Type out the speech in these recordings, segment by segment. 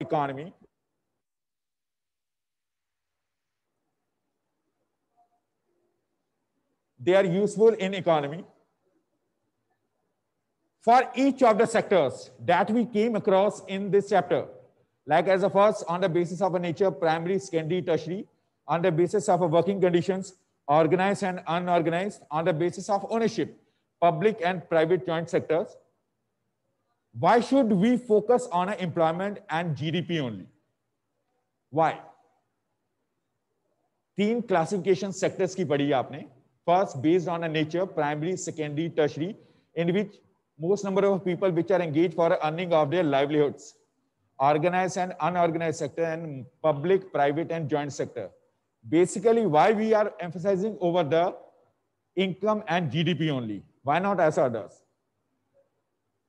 economy they are useful in economy for each of the sectors that we came across in this chapter like as a first on the basis of a nature primary secondary tertiary on the basis of a working conditions organized and unorganized on the basis of ownership public and private joint sectors why should we focus on employment and GDP only? Why? तीन classification sectors ki पढ़ी है First, based on on nature, primary, secondary, tertiary, in which most number of people which are engaged for earning of their livelihoods organized and unorganized sector and public private and joint sector basically why we are emphasizing over the income and gdp only why not as others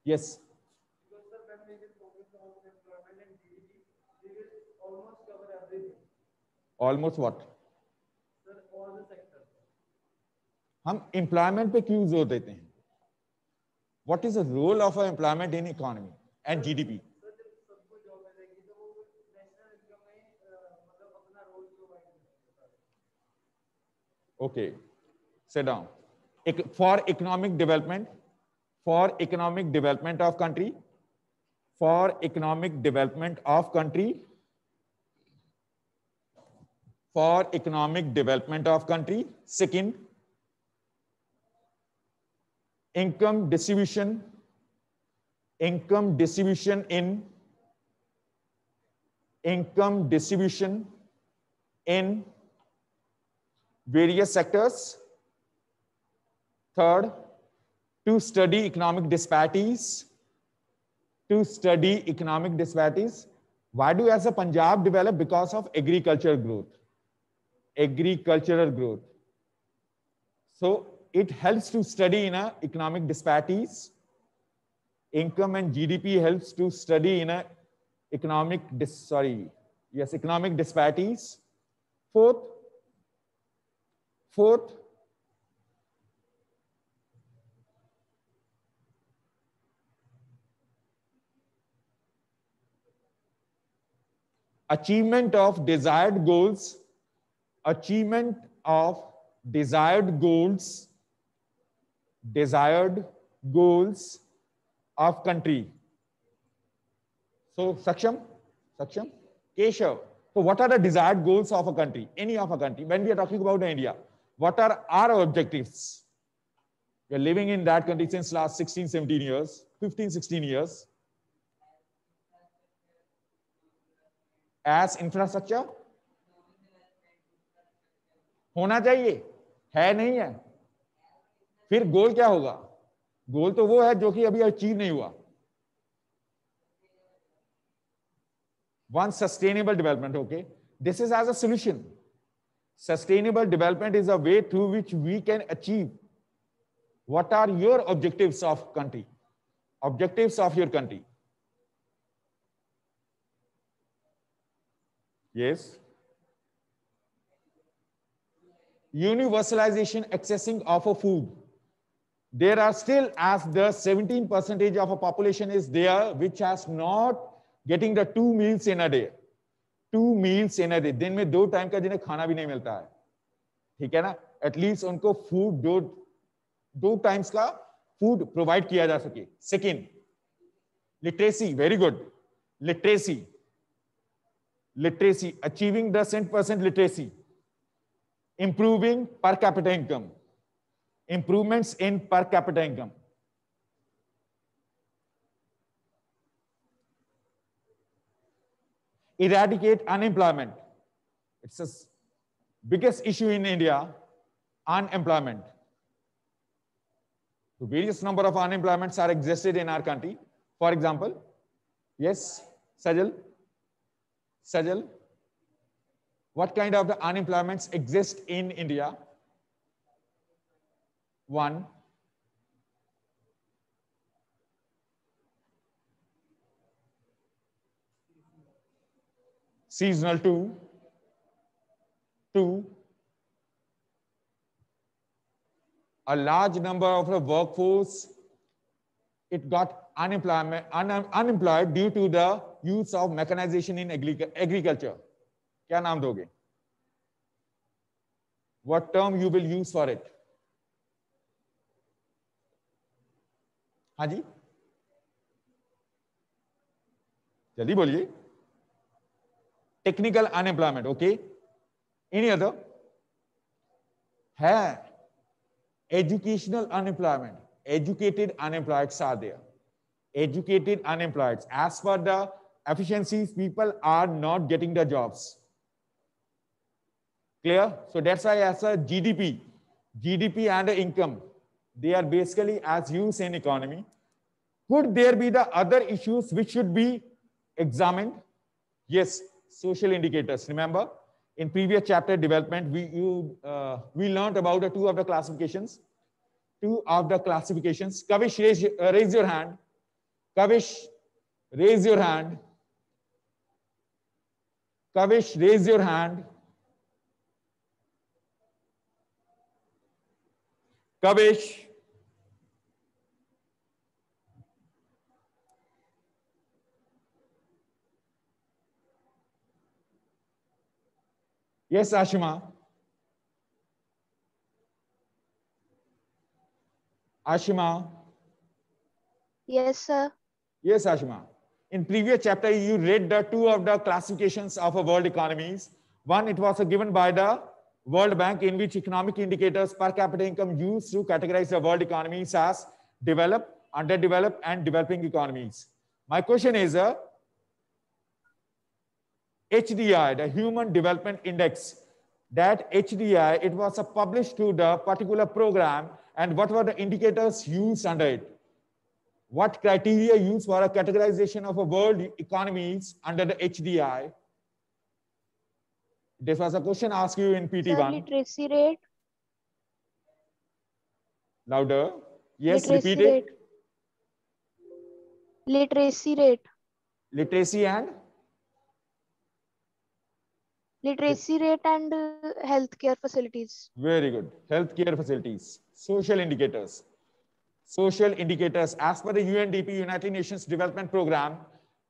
yes almost cover everything. Almost what? Sir, all the sectors. हम employment पे क्यों जोर देते हैं? What is the role of employment in economy and GDP? Okay, sit down. For economic development, for economic development of country, for economic development of country, for economic development of country. Second, income distribution, income distribution in, income distribution in various sectors. Third, to study economic disparities, to study economic disparities. Why do as a Punjab develop? Because of agricultural growth agricultural growth. So it helps to study in a economic disparities. Income and GDP helps to study in a economic dis sorry yes economic disparities. Fourth, fourth. Achievement of desired goals achievement of desired goals, desired goals of country. So Saksham, Saksham, Keshav. So what are the desired goals of a country, any of a country? When we are talking about India, what are our objectives? We are living in that country since last 16, 17 years, 15, 16 years. As infrastructure, होना चाहिए है नहीं है फिर गोल क्या होगा गोल तो वो है जो कि अभी अचीव नहीं हुआ one sustainable development okay this is as a solution sustainable development is a way through which we can achieve what are your objective of country objective of your country yes universalization accessing of a food there are still as the 17 percentage of a population is there which has not getting the two meals in a day two meals in a day din mein do time ka jinhe khana bhi nahi milta hai theek hai na at least unko food do two times ka food provide kiya ja sake second literacy very good literacy literacy achieving the 100% literacy improving per capita income, improvements in per capita income. Eradicate unemployment. It's the biggest issue in India, unemployment. The various number of unemployments are existed in our country. For example, yes, Sajal, Sajal, what kind of the unemployments exist in India? One, seasonal two, two, a large number of the workforce, it got unemployment, un, unemployed due to the use of mechanization in agriculture. क्या नाम दोगे what term you will use for it हाँ जी जल्दी बोलिए technical unemployment okay any other है educational unemployment educated unemployeds are there educated unemployeds as per the efficiencies people are not getting the jobs Clear? So that's why as a GDP, GDP and income, they are basically as say in economy. Could there be the other issues which should be examined? Yes, social indicators. Remember, in previous chapter development, we, you, uh, we learned about the two of the classifications. Two of the classifications. Kavish, raise, uh, raise your hand. Kavish, raise your hand. Kavish, raise your hand. Kavish. Yes, Ashima. Ashima. Yes, sir. Yes, Ashima. In previous chapter, you read the two of the classifications of a world economies. One, it was given by the World Bank, in which economic indicators per capita income used to categorize the world economies as developed, underdeveloped, and developing economies. My question is uh, HDI, the Human Development Index, that HDI, it was uh, published to the particular program and what were the indicators used under it? What criteria used for a categorization of a world economies under the HDI? This was a question asked you in PT1. Literacy rate. Louder. Yes, literacy repeat rate. it. Literacy rate. Literacy and? Literacy rate and uh, healthcare facilities. Very good. Healthcare facilities. Social indicators. Social indicators. As per the UNDP, United Nations Development program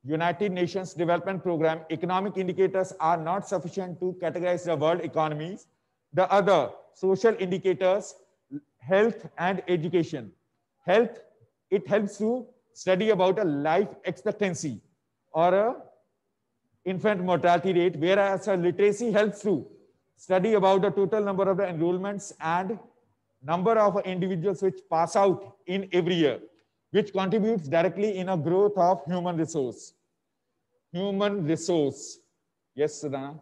United Nations Development Program economic indicators are not sufficient to categorize the world economies. The other social indicators, health and education. Health, it helps to study about a life expectancy or a infant mortality rate, whereas a literacy helps to study about the total number of the enrollments and number of individuals which pass out in every year, which contributes directly in a growth of human resource. human resource. Yes, Sadana.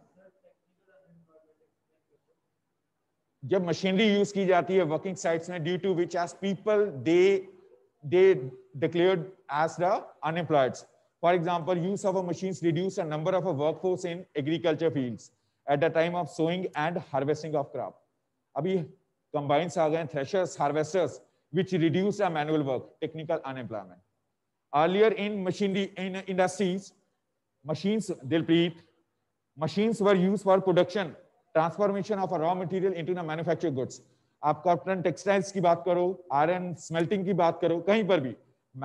जब machinery use की जाती है working sites में due to which as people they they declared as the unemployed for example use of a machines reduce the number of a workforce in agriculture fields at the time of sowing and harvesting of crop अभी combines आ गए threshers harvesters which reduce the manual work technical unemployment earlier in machinery in industries machines Dilpreet, machines were used for production transformation of a raw material into a manufactured goods aap cotton textiles ki baat karo iron smelting ki baat karo कहीं par bhi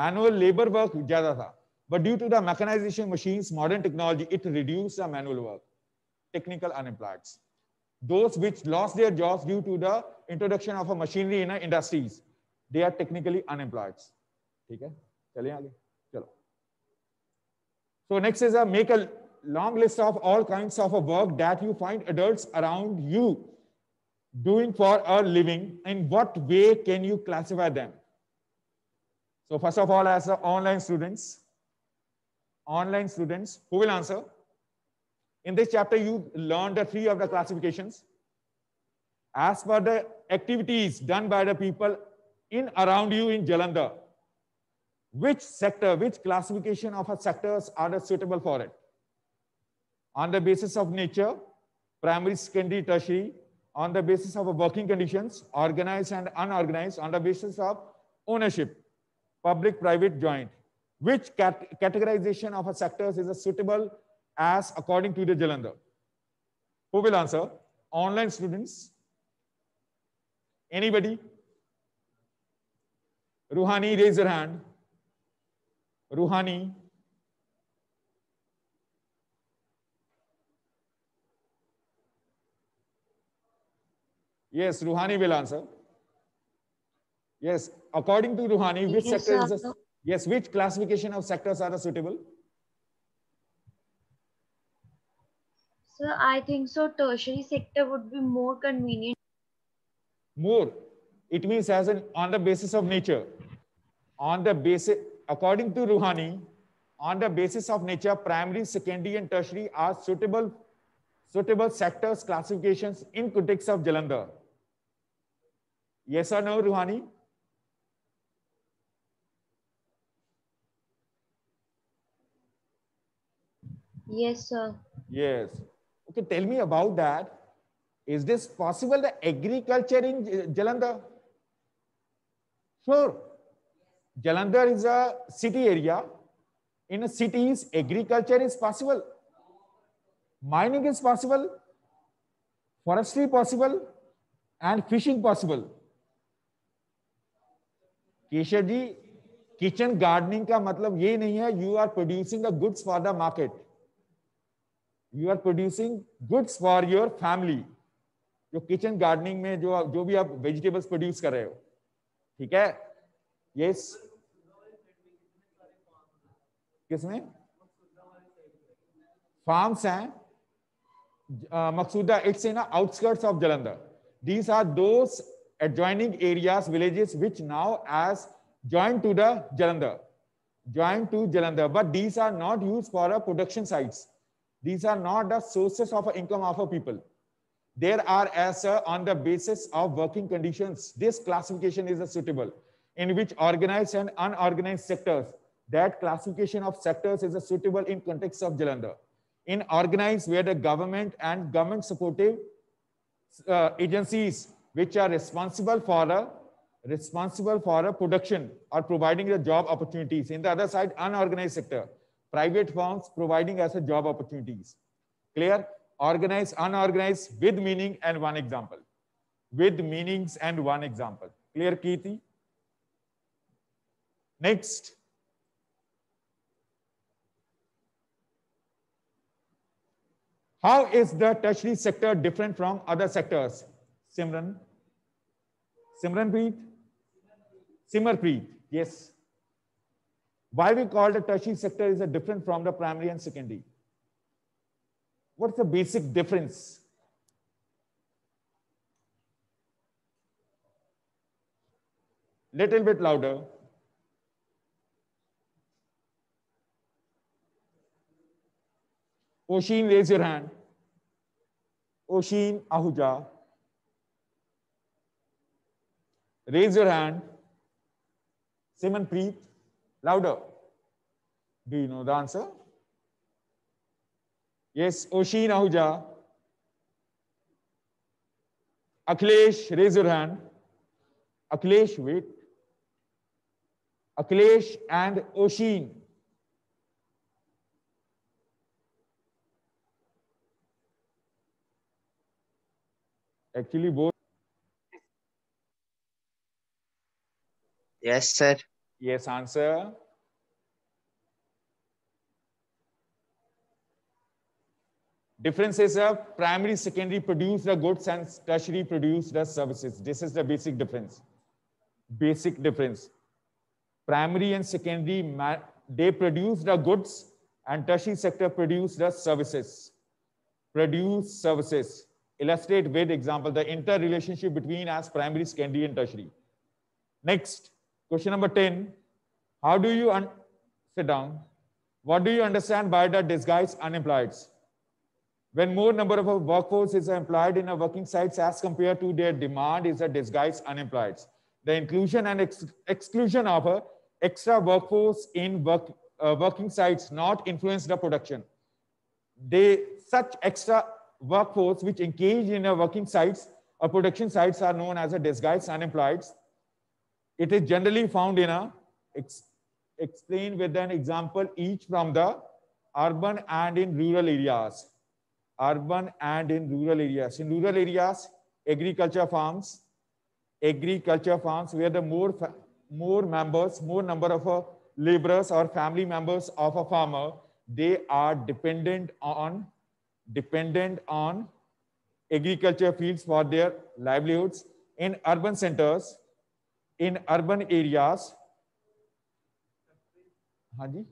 manual labor work zyada tha but due to the mechanization machines modern technology it reduced the manual work technical unemployed those which lost their jobs due to the introduction of a machinery in a industries they are technically unemployed theek hai chaliye aage So next is a make a long list of all kinds of work that you find adults around you doing for a living. In what way can you classify them? So first of all, as online students, online students, who will answer? In this chapter, you learned the three of the classifications. As for the activities done by the people in around you in Jalandhar, which sector, which classification of sectors are suitable for it. On the basis of nature, primary, secondary, tertiary, on the basis of working conditions, organized and unorganized, on the basis of ownership, public, private, joint. Which cat categorization of sectors is suitable as according to the Jalandhar? Who will answer? Online students? Anybody? Ruhani, raise your hand. Ruhani, Yes, Ruhani will answer. Yes, according to Ruhani, which yes, sector is a, yes, which classification of sectors are suitable? Sir, I think so. Tertiary sector would be more convenient. More, it means as an on the basis of nature, on the basis According to Rouhani, on the basis of nature, primary, secondary, and tertiary are suitable, suitable sectors classifications in context of Jalandhar. Yes or no, Rouhani? Yes, sir. Yes. Okay, tell me about that. Is this possible, the agriculture in Jalandhar? Sure. Jalandhar is a city area. In cities, agriculture is possible. Mining is possible. Forestry possible. And fishing possible. Keshav ji kitchen gardening का मतलब ये नहीं है you are producing the goods for the market you are producing goods for your family जो kitchen gardening में जो जो भी आप वेजिटेबल्स प्रोड्यूस कर रहे हो ठीक है यस yes. farms फार्म्स हैं it's in the outskirts of Jalandhar. these are those adjoining areas villages which now as joined to the jalandhar joined to jalandhar but these are not used for production sites these are not the sources of income of a people there are as on the basis of working conditions this classification is suitable in which organized and unorganized sectors that classification of sectors is suitable in context of Jalandhar. In organized, where the government and government supportive uh, agencies which are responsible for a responsible for a production or providing the job opportunities. In the other side, unorganized sector, private firms providing as a job opportunities. Clear? Organized, unorganized, with meaning and one example. With meanings and one example. Clear, Keithi? Next, How is the tertiary sector different from other sectors? Simran? Simranpreet? Simranpreet, yes. Why we call the tertiary sector is different from the primary and secondary? What's the basic difference? Little bit louder. Oshin, raise your hand. Oshin Ahuja. Raise your hand. Simon Preet. Louder. Do you know the answer? Yes, Oshin Ahuja. Akhilesh, raise your hand. Akhilesh, wait. Akhilesh and Oshin. actually both. Yes, sir. Yes, answer. Differences are primary, secondary produce the goods and tertiary produce the services. This is the basic difference. Basic difference. Primary and secondary, they produce the goods and tertiary sector produce the services. Produce services illustrate with example the interrelationship between as primary, secondary, and tertiary. Next, question number 10. How do you sit down? What do you understand by the disguise unemployed? When more number of a workforce is employed in a working sites as compared to their demand is a disguise unemployed. The inclusion and ex exclusion of a extra workforce in work, uh, working sites not influence the production. They such extra workforce which engaged in a working sites or production sites are known as a disguised unemployed. It is generally found in a ex, explain with an example each from the urban and in rural areas. Urban and in rural areas. In rural areas, agriculture farms, agriculture farms where the more more members, more number of uh, laborers or family members of a farmer, they are dependent on dependent on agriculture fields for their livelihoods in urban centers in urban areas ji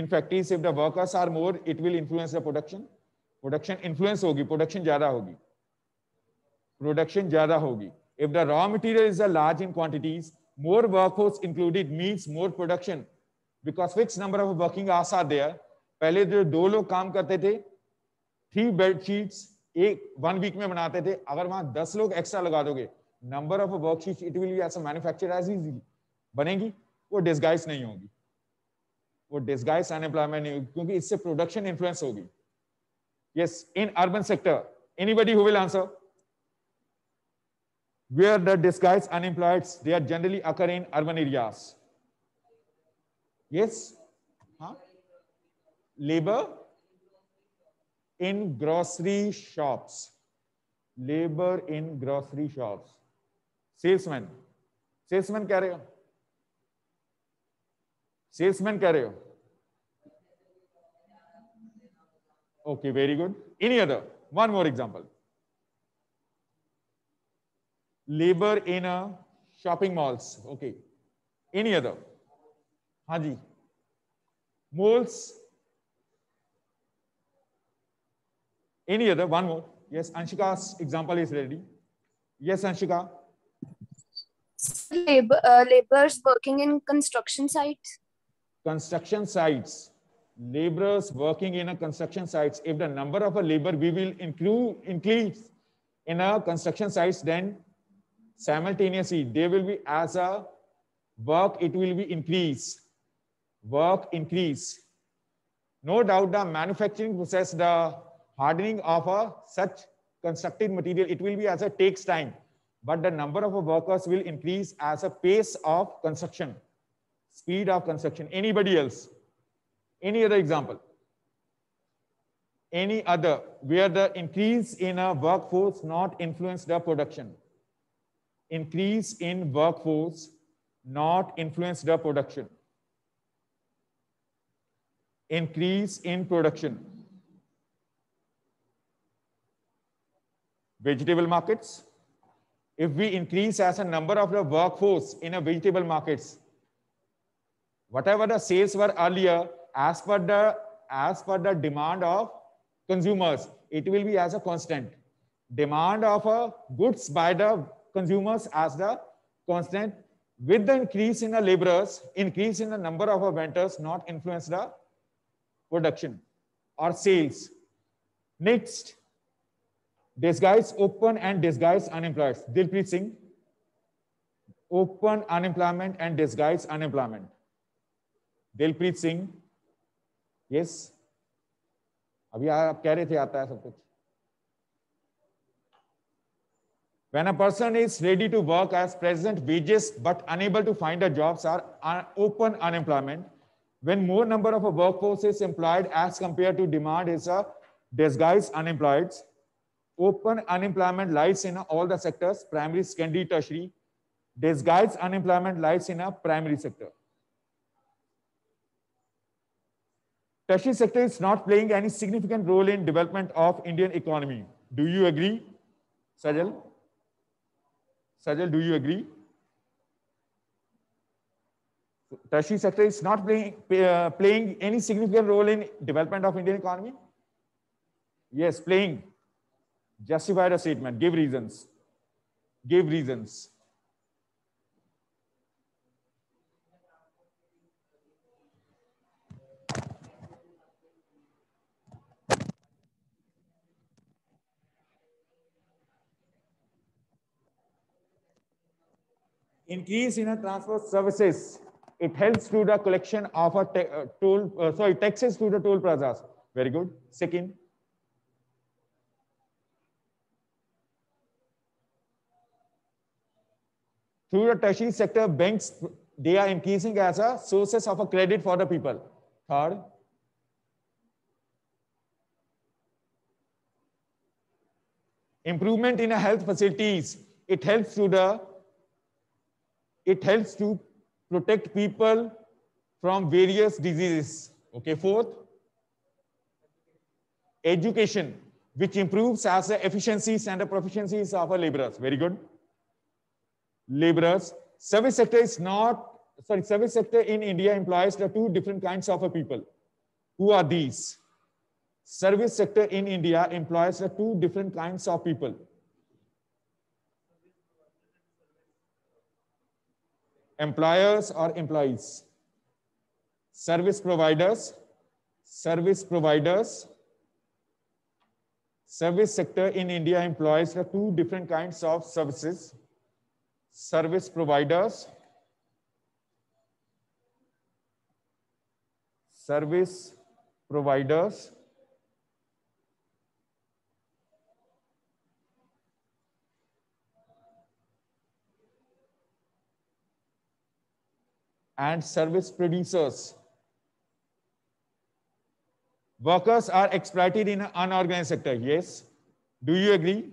in factories if the workers are more it will influence the production production influence hogi production zyada hogi production zyada hogi if the raw material is a large in quantities more workforce included means more production because fixed number of working hours are there pehle jo do log kaam karte the three bedsheets एक one week में बनाते थे अगर वहां दस लोग extra लगा दोगे number of worksheet it will be manufacture as easily बनेगी वो डिस्गाइज नहीं होगी वो डिस्गाइज अनएम्प्लॉयमेंट नहीं होगी क्योंकि इससे प्रोडक्शन इन्फ्लुएंस होगी yes in urban sector anybody will answer where the disguised unemployed they are generally occur in urban areas yes huh? labor in grocery shops. Labor in grocery shops. Salesman. Salesman कह रहे हो Salesman कह रहे हो Okay, very good. Any other? One more example. Labor in a shopping malls. Okay. Any other? Haji. Malls Any other? One more. Yes, Anshika's example is ready. Yes, Anshika. Labor, uh, laborers working in construction sites. Construction sites. Laborers working in a construction sites. If the number of a labor we will include increase in a construction sites, then simultaneously they will be as a work it will be increase. Work increase. No doubt the manufacturing process, the hardening of a such constructed material, it will be as a takes time, but the number of workers will increase as a pace of construction, speed of construction. Anybody else? Any other example? Any other where the increase in a workforce not influence the production? Increase in workforce not influence the production. Increase in production vegetable markets. If we increase as a number of the workforce in a vegetable markets, whatever the sales were earlier, as per the as per the demand of consumers, it will be as a constant. Demand of a goods by the consumers as the constant with the increase in the laborers, increase in the number of vendors not influence the production or sales. Next, disguise open and disguise unemployed. Dilpreet Singh. Open unemployment and disguise unemployment. Dilpreet Singh. Yes. अभी आप कह रहे थे आता है सब कुछ When a person is ready to work as present wages but unable to find a jobs are un open unemployment. When more number of a workforce is employed as compared to demand is a disguised unemployed open unemployment lies in all the sectors, primary, secondary, tertiary. Disguised unemployment lies in a primary sector. Tertiary sector is not playing any significant role in development of Indian economy. Do you agree, Sajal? Sajal, do you agree? Tertiary sector is not playing, uh, playing any significant role in development of Indian economy? Yes, playing. Justify the statement. Give reasons. Give reasons. Increase in a transfer services. It helps to the collection of a uh, tool. Uh, sorry, taxes to the tool process. Very good. Second, through the tertiary sector banks, they are increasing as a sources of a credit for the people. Third, improvement in health facilities. It helps to the, it helps to protect people from various diseases. Okay, fourth, education, which improves as the efficiencies and the proficiencies of our laborers. Very good laborers. Service sector is not, sorry, service sector in India implies are two different kinds of people. Who are these? Service sector in India employs the two different kinds of people. Employers or employees? Service providers, service providers, service sector in India employs the two different kinds of services service providers, service providers, and service producers. Workers are exploited in an unorganized sector. Yes. Do you agree?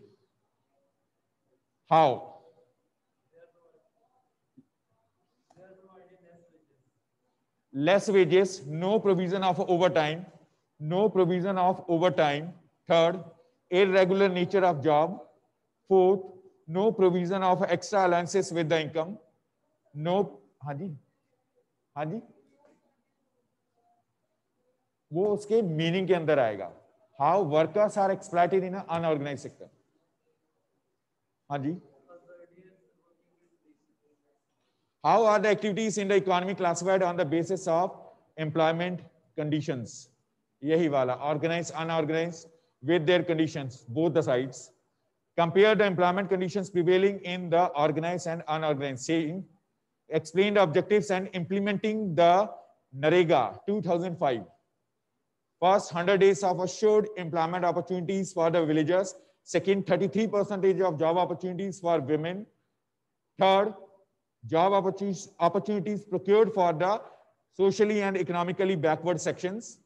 How? less wages no provision of overtime no provision of overtime third irregular nature of job fourth no provision of extra allowances with the income no ji ji ji wo uske meaning ke andar aayega how workers are exploited in an unorganized sector हाँ ji How are the activities in the economy classified on the basis of employment conditions? Yahi wala, organized, unorganized, with their conditions, both the sides. Compare the employment conditions prevailing in the organized and unorganized. Saying, explain the objectives and implementing the Narega 2005. First, 100 days of assured employment opportunities for the villagers. Second, 33 percentage of job opportunities for women. Third, job opportunities, procured for the socially and economically backward sections.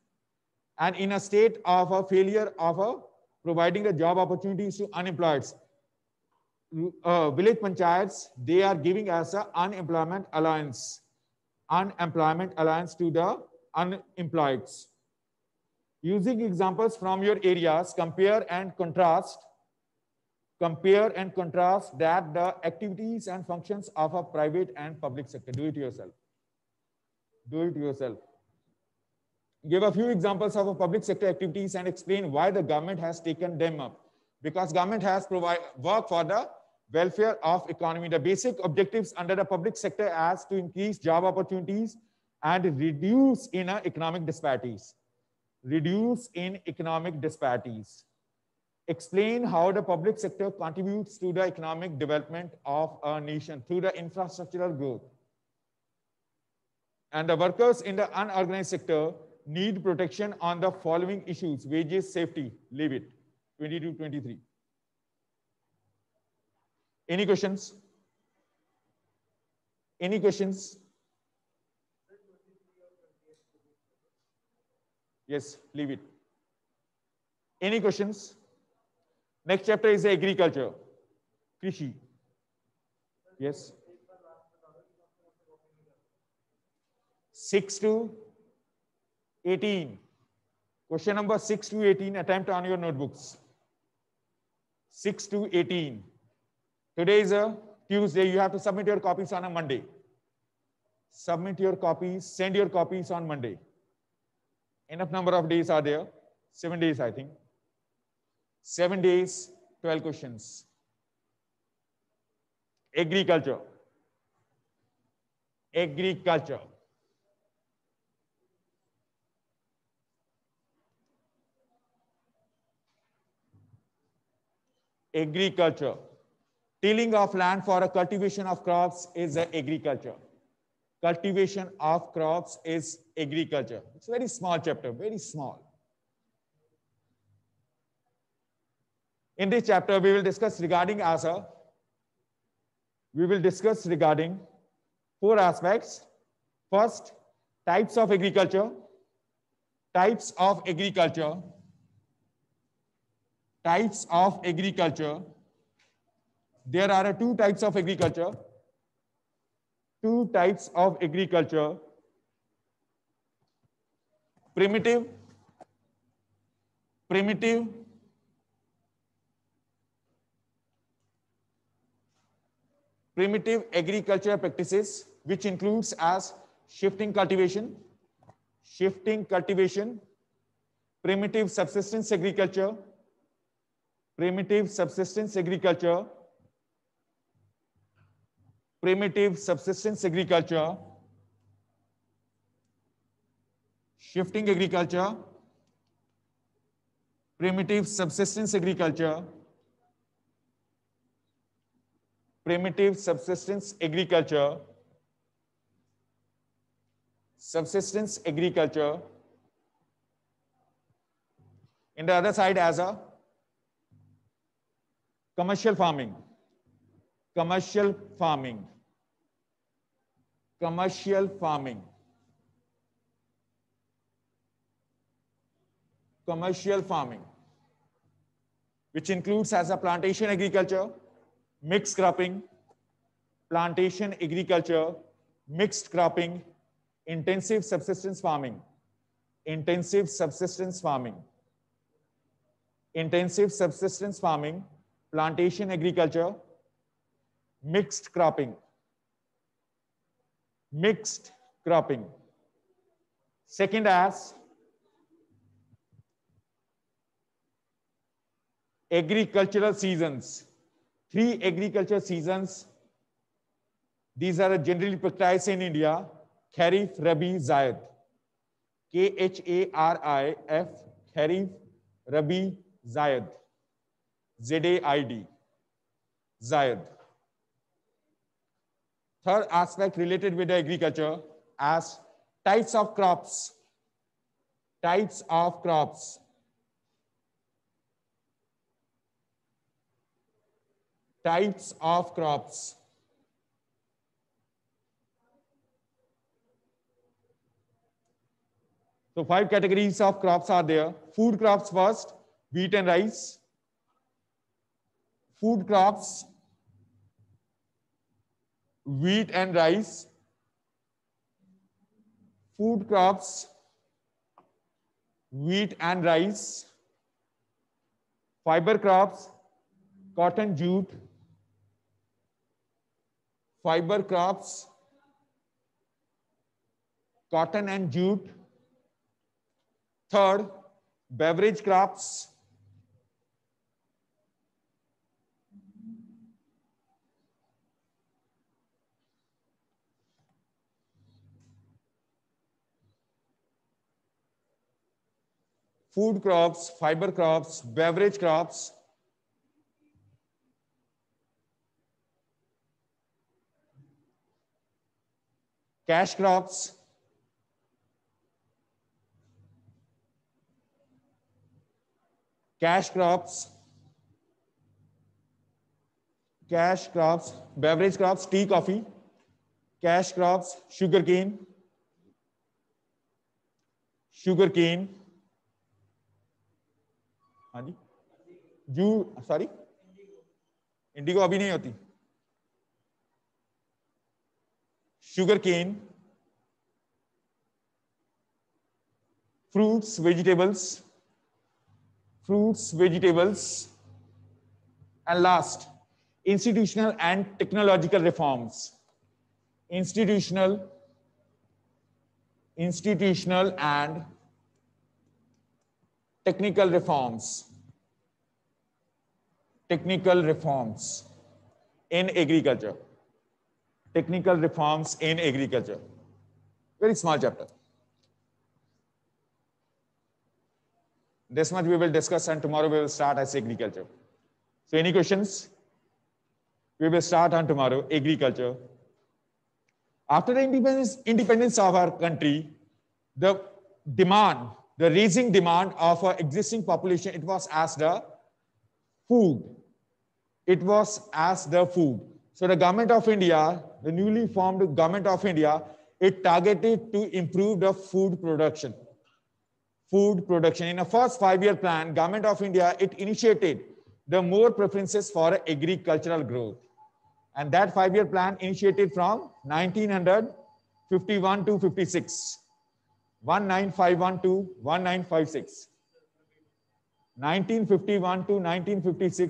And in a state of a failure of a providing the job opportunities to unemployed, uh, village panchayats, they are giving as a unemployment allowance, unemployment allowance to the unemployed. Using examples from your areas, compare and contrast compare and contrast that the activities and functions of a private and public sector. Do it yourself. Do it yourself. Give a few examples of a public sector activities and explain why the government has taken them up. Because government has provide work for the welfare of economy. The basic objectives under the public sector as to increase job opportunities and reduce in economic disparities. Reduce in economic disparities explain how the public sector contributes to the economic development of a nation through the infrastructural growth. And the workers in the unorganized sector need protection on the following issues, wages, safety, leave it, 22, 23. Any questions? Any questions? Yes, leave it. Any questions? Next chapter is agriculture. Krishi. Yes. Six to eighteen. Question number six to eighteen. Attempt on your notebooks. Six to eighteen. Today is a Tuesday. You have to submit your copies on a Monday. Submit your copies. Send your copies on Monday. Enough number of days are there. Seven days, I think seven days, 12 questions. Agriculture. Agriculture. Agriculture. Tilling of land for a cultivation of crops is agriculture. Cultivation of crops is agriculture. It's a very small chapter, very small. In this chapter, we will discuss regarding as a, we will discuss regarding four aspects. First, types of agriculture, types of agriculture, types of agriculture. There are two types of agriculture, two types of agriculture, primitive, primitive primitive agricultural practices, which includes as shifting cultivation, shifting cultivation, primitive subsistence agriculture, primitive subsistence agriculture, primitive subsistence agriculture, shifting agriculture, primitive subsistence agriculture, primitive subsistence agriculture, subsistence agriculture, in the other side as a commercial farming, commercial farming, commercial farming, commercial farming, which includes as a plantation agriculture, mixed cropping, plantation agriculture, mixed cropping, intensive subsistence farming, intensive subsistence farming, intensive subsistence farming, plantation agriculture, mixed cropping, mixed cropping. Second as agricultural seasons three agriculture seasons. These are generally practiced in India. Kharif, Rabi, Zayed. K-H-A-R-I-F, Kharif, Rabi, Zayed. Z-A-I-D, Zayed. Third aspect related with agriculture as types of crops. Types of crops. types of crops. So five categories of crops are there. Food crops first, wheat and rice. Food crops, wheat and rice. Food crops, wheat and rice. Fiber crops, cotton jute, fiber crops, cotton and jute. Third, beverage crops. Food crops, fiber crops, beverage crops, cash crops, cash crops, cash crops, beverage crops, tea, coffee, cash crops, sugarcane, sugarcane, हाँ जी जू sorry Indigo अभी नहीं होती sugar cane, fruits, vegetables, fruits, vegetables, and last, institutional and technological reforms. Institutional, institutional and technical reforms. Technical reforms in agriculture technical reforms in agriculture. Very small chapter. This much we will discuss and tomorrow we will start as agriculture. So any questions? We will start on tomorrow, agriculture. After the independence, independence of our country, the demand, the raising demand of our existing population, it was as the food. It was as the food. So the government of India the newly formed government of India, it targeted to improve the food production. Food production. In a first five-year plan, government of India, it initiated the more preferences for agricultural growth. And that five-year plan initiated from 1951 to 56. 1951 to 1956. 1951 to 1956.